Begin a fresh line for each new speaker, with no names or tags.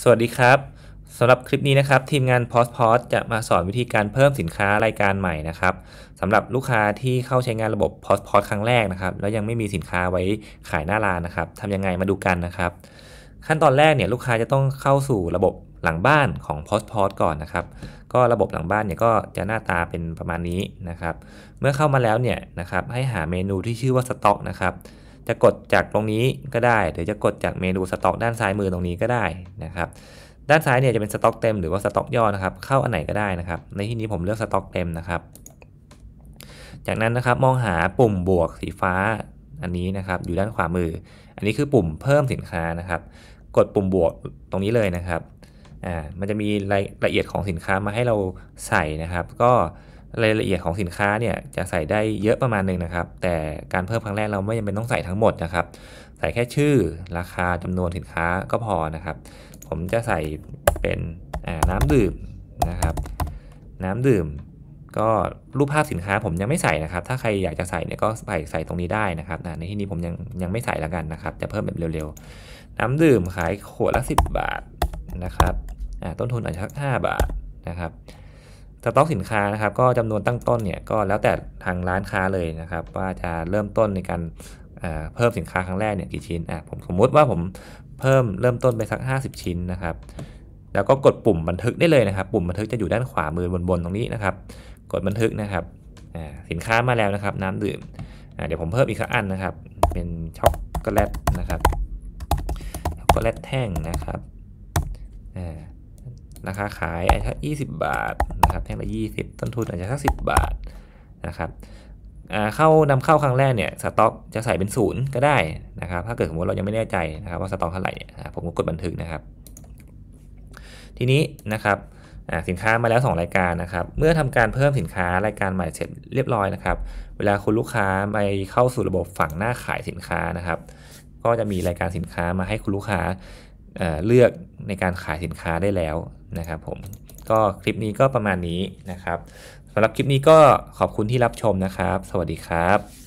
สวัสดีครับ สำหรับคลิปนี้นะครับ ทีมงานพอสพอสจะมาสอนวิธีการเพิ่มสินค้ารายการใหม่นะครับสำหรับลูกค้าที่เข้าใช้งานระบบพอสพอสครั้งแรกนะครับ แล้วยังไม่มีสินค้าไว้ขายหน้าร้านนะครับทำยังไงมาดูกันนะครับขั้นตอนแรกเนี่ยลูกค้าจะต้องเข้าสู่ระบบหลังบ้านของ Post p o s ก่อนนะครับ ก็ระบบหลังบ้านเนี่ยก็จะหน้าตาเป็นประมาณนี้นะครับ เมื่อเข้ามาแล้วเนี่ยนะครับให้หาเมนูที่ชื่อว่าสต็อก นะครับจะกดจากตรงนี้ก็ได้หรือจะกดจากเมนูสต็อก ด้านซ้ายมือตรงนี้ก็ได้นะครับ ด้านซ้ายเนี่ยจะเป็นสต็อกเต็มหรือว่าสต็อกย่อนะครับ เข้าอันไหนก็ได้นะครับ ในที่นี้ผมเลือกสต็อกเต็มนะครับ จากนั้นนะครับมองหาปุ่มบวกสีฟ้าอันนี้นะครับ อยู่ด้านขวามือ อันนี้คือปุ่มเพิ่มสินค้านะครับ กดปุ่มบวกตรงนี้เลยนะครับ อ่า มันจะมีรายละเอียดของสินค้ามาให้เราใส่นะครับ ก็รายละเอียดของสินค้าเนี่ย จะใส่ได้เยอะประมาณหนึ่งนะครับ แต่การเพิ่มครั้งแรกเราไม่จำเป็นต้องใส่ทั้งหมดนะครับ ใส่แค่ชื่อราคาจำนวนสินค้าก็พอนะครับ ผมจะใส่เป็นน้ำดื่มนะครับ น้ำดื่มก็รูปภาพสินค้าผมยังไม่ใส่นะครับ ถ้าใครอยากจะใส่เนี่ยก็ใส่ใส่ตรงนี้ได้นะครับในที่นี้ผมยังยังไม่ใส่แล้วกันนะครับ จะเพิ่มแบบเร็วๆ น้ำดื่มขายขวดละ 10 บาทนะครับต้นทุนอาจจะสัก5บาทนะครับสต็อกสินค้านะครับก็จำนวนตั้งต้นเนี่ยก็แล้วแต่ทางร้านค้าเลยนะครับ ว่าจะเริ่มต้นในการเพิ่มสินค้าครั้งแรกเนี่ยกี่ชิ้นอ่ะผมสมมติว่าผมเพิ่มเริ่มต้นไปสัก 50 ชิ้นนะครับ แล้วก็กดปุ่มบันทึกได้เลยนะครับ ปุ่มบันทึกจะอยู่ด้านขวามือบนบนตรงนี้นะครับ กดบันทึกนะครับสินค้ามาแล้วนะครับ น้ำดื่มเดี๋ยวผมเพิ่มอีกสักอันนะครับ เป็นช็อกโกแลตนะครับช็อกโกแลตแท่งนะครับราคาขายอาจจะ20 บาทนะครับแท่งละ20ต้นทุนอาจจะสัก10 บาทนะครับเข้านำเข้าครั้งแรกเนี่ยสต็อกจะใส่เป็นศูนย์ก็ได้นะครับถ้าเกิดสมมติเรายังไม่แน่ใจนะครับว่าสต็อกเท่าไหร่ผมก็กดบันทึกนะครับทีนี้นะครับสินค้ามาแล้ว 2 รายการนะครับเมื่อทำการเพิ่มสินค้ารายการใหม่เสร็จเรียบร้อยนะครับเวลาคุณลูกค้าไปเข้าสู่ระบบฝั่งหน้าขายสินค้านะครับ ก็จะมีรายการสินค้ามาให้คุณลูกค้าเลือกในการขายสินค้าได้แล้วนะครับ ผมก็คลิปนี้ก็ประมาณนี้นะครับสำหรับคลิปนี้ก็ขอบคุณที่รับชมนะครับ สวัสดีครับ